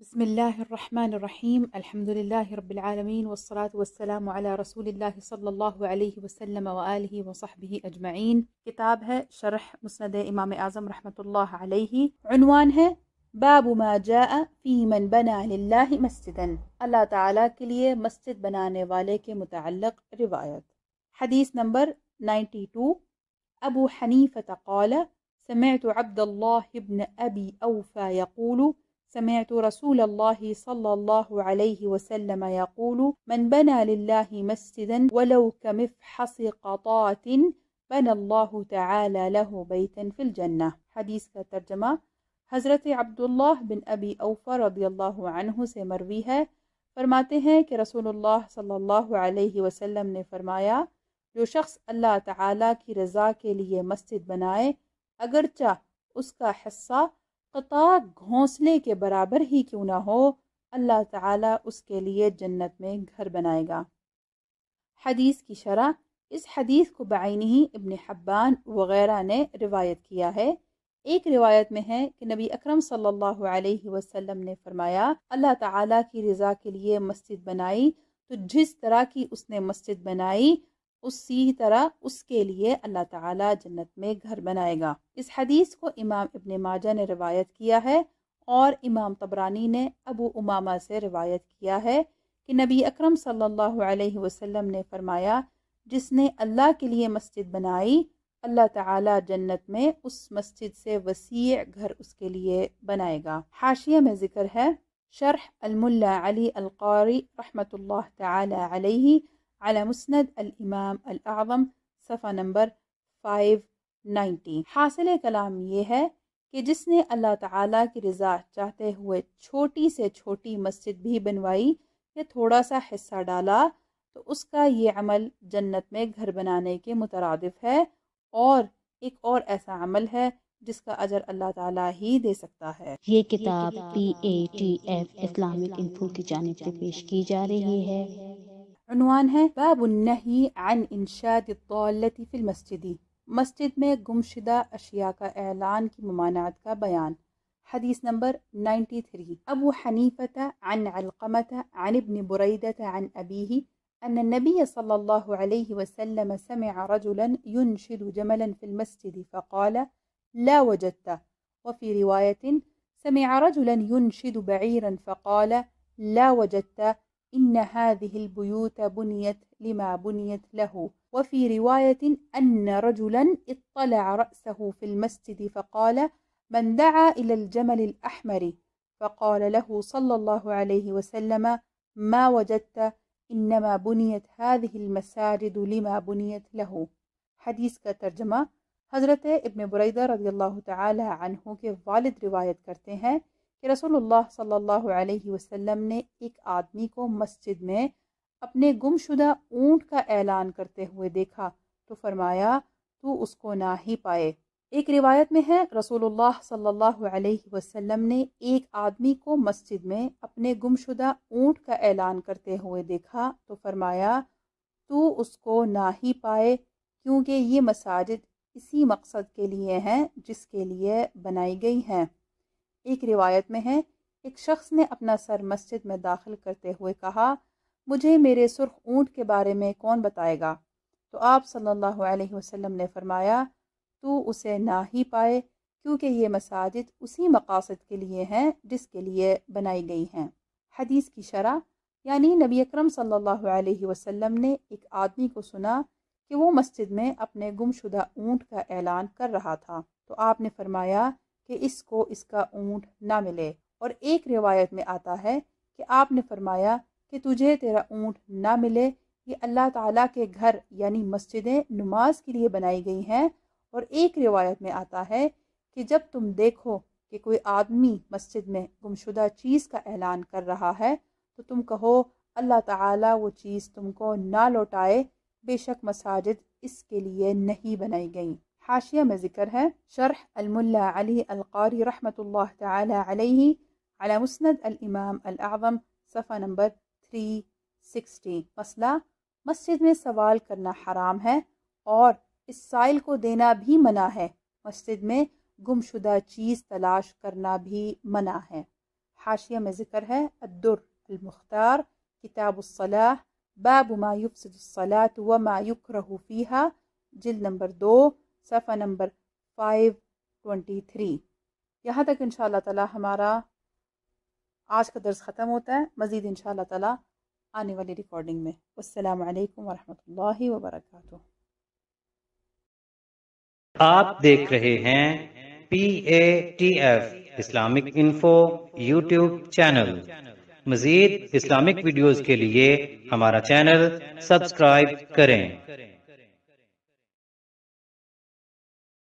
بسم الله الرحمن الرحيم الحمد لله رب العالمين والصلاة والسلام على رسول الله صلى الله عليه وسلم وآله وصحبه أجمعين كتابها شرح مسند إمام أعظم رحمة الله عليه عنوانها باب ما جاء في من بنى لله مسجدا الله تعالى كلية مسجد بناني والے متعلق رواية حديث نمبر 92 ابو حنيفة قال سمعت عبد الله بن ابي اوفى يقول سمعت رسول الله صلى الله عليه وسلم يقول من بنى لله مسجدا ولو كمفحص قطات بنى الله تعالى له بيتا في الجنة حديث الترجمة حضرت عبد الله بن أبي أوفى رضي الله عنه سمرويها فرماتے ہیں کہ رسول الله صلی اللہ علیہ وسلم نفرمايا فرمایا جو شخص الله تعالى کی لي مسجد بنائے اگرچہ اس کا حصہ قطع گھونسلے کے برابر ہی کیوں نہ ہو اللہ تعالیٰ اس کے لیے جنت میں گھر بنائے گا حدیث کی شرح اس حدیث کو بعینی ہی ابن حبان وغیرہ نے روایت کیا ہے ایک روایت میں ہے کہ نبی اکرم صلی اللہ علیہ وسلم نے فرمایا اللہ تعالیٰ کی رضا کے لیے مسجد بنائی تو جس طرح کی اس نے مسجد بنائی اسی طرح اس کے لیے اللہ تعالی جنت میں گھر بنائے گا اس حدیث کو امام ابن ماجہ نے روایت کیا ہے اور امام طبرانی نے ابو امامہ سے روایت کیا ہے کہ نبی اکرم صلی اللہ علیہ وسلم نے فرمایا جس نے اللہ کے لیے مسجد بنائی اللہ تعالیٰ جنت میں اس مسجد سے وسیع گھر اس کے لیے بنائے گا حاشیہ میں ذکر ہے شرح الملا علی القاری رحمۃ اللہ تعالی علیہ علی مسند الامام الاعظم صفحہ نمبر 590 حاصل کلام یہ ہے کہ جس نے اللہ تعالیٰ کی رضا چاہتے ہوئے چھوٹی سے چھوٹی مسجد بھی بنوائی یا تھوڑا سا حصہ ڈالا تو اس کا یہ عمل جنت میں گھر بنانے کے مترادف ہے اور ایک اور ایسا عمل ہے جس کا اجر اللہ تعالیٰ ہی دے سکتا ہے یہ کتاب P A T F info کی جانب سے پیش کی جا رہی ہے عنوانها باب النهي عن إنشاد الضالة في المسجد مسجد में قمشدة अशिया का ऐलान की ममानात حديث نمبر 93 أبو حنيفة عن علقمة عن ابن بريدة عن أبيه أن النبي صلى الله عليه وسلم سمع رجلا ينشد جملا في المسجد فقال لا وجدت وفي رواية سمع رجلا ينشد بعيرا فقال لا وجدت إن هذه البيوت بنيت لما بنيت له وفي رواية أن رجلا اطلع رأسه في المسجد فقال من دعا إلى الجمل الأحمر فقال له صلى الله عليه وسلم ما وجدت إنما بنيت هذه المساجد لما بنيت له حديث کا ترجمہ حضرت ابن بریدہ رضی اللہ تعالی عنہ کے والد روایت کرتے ہیں کہ رسول اللہ صلی اللہ علیہ وسلم نے ایک آدمی کو مسجد میں اپنے گم شدہ اونٹ کا اعلان کرتے ہوئے دیکھا تو فرمایا تو اس کو نہ ہی پائے ایک روایت میں ہے رسول اللہ صلی اللہ علیہ وسلم نے ایک آدمی کو مسجد میں اپنے گم شدہ اونٹ کا اعلان کرتے ہوئے دیکھا تو فرمایا تو اس کو نہ ہی پائے کیونکہ یہ مساجد اسی مقصد کے لیے ہیں جس کے لیے بنائی گئی ہیں ایک روایت میں ہے ایک شخص نے اپنا سر مسجد میں داخل کرتے ہوئے کہا مجھے میرے سرخ اونٹ کے بارے میں کون بتائے گا تو آپ صلی اللہ علیہ وسلم نے فرمایا تو اسے نہ ہی پائے کیونکہ یہ مساجد اسی مقاصد کے لیے ہیں جس کے لیے بنائی گئی ہیں حدیث کی شرح یعنی نبی اکرم صلی اللہ علیہ وسلم نے ایک آدمی کو سنا کہ وہ مسجد میں اپنے گم شدہ اونٹ کا اعلان کر رہا تھا تو آپ نے فرمایا کہ اس کو اس کا اونٹ نہ ملے اور ایک روایت میں آتا ہے کہ آپ نے فرمایا کہ تجھے تیرا اونٹ نہ ملے یہ اللہ تعالیٰ کے گھر یعنی مسجدیں نماز کے لیے بنائی گئی ہیں اور ایک روایت میں آتا ہے کہ جب تم دیکھو کہ کوئی آدمی مسجد میں گمشدہ چیز کا اعلان کر رہا ہے تو تم کہو اللہ تعالیٰ وہ چیز تم کو نہ لوٹائے بے شک مساجد اس کے لیے نہیں بنائی گئیں حاشية ما ذكرها شرح الملا علي القاري رحمة الله تعالى عليه على مسند الإمام الأعظم صفحة نمبر 360 मसला मस्जिद में सवाल करना हराम है और इस साइल को देना भी मना है मस्जिद में गुमशुदा چیز تلاش کرنا بھی منع ہے हाशिया में जिक्र ہے الدر المختار كتاب الصلاة باب ما يفسد الصلاة وما يكره فيها جل نمبر دو صفحہ نمبر 523 یہاں تک انشاءاللہ تعالی ہمارا آج کا درس ختم ہوتا ہے مزید انشاءاللہ تعالی آنے والی ریکارڈنگ میں السلام علیکم ورحمۃ اللہ وبرکاتہ آپ دیکھ رہے ہیں P A T F Islamic info YouTube channel مزید اسلامک ویڈیوز کے لیے ہمارا چینل سبسکرائب کریں